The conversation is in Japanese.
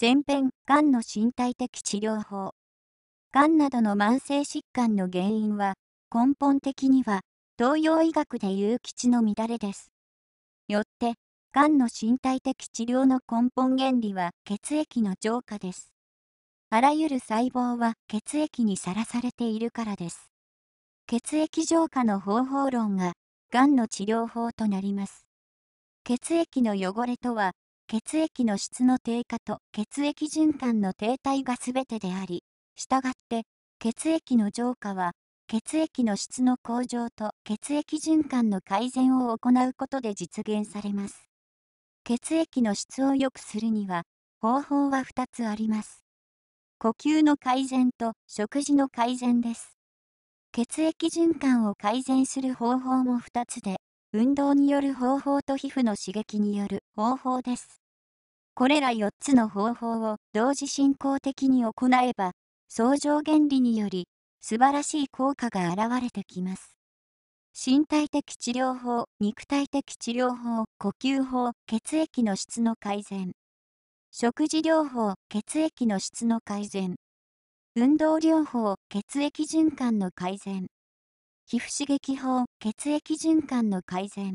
前編、がんの身体的治療法。がんなどの慢性疾患の原因は、根本的には、東洋医学でいう基地の乱れです。よって、がんの身体的治療の根本原理は血液の浄化です。あらゆる細胞は血液にさらされているからです。血液浄化の方法論が、がんの治療法となります。血液の汚れとは、血液の質の低下と血液循環の停滞が全てであり、したがって、血液の浄化は、血液の質の向上と血液循環の改善を行うことで実現されます。血液の質を良くするには、方法は2つあります。呼吸の改善と食事の改善です。血液循環を改善する方法も2つで、運動による方法と皮膚の刺激による方法です。これら4つの方法を同時進行的に行えば、相乗原理により素晴らしい効果が現れてきます。身体的治療法、肉体的治療法、呼吸法、血液の質の改善。食事療法、血液の質の改善。運動療法、血液循環の改善。皮膚刺激法、血液循環の改善。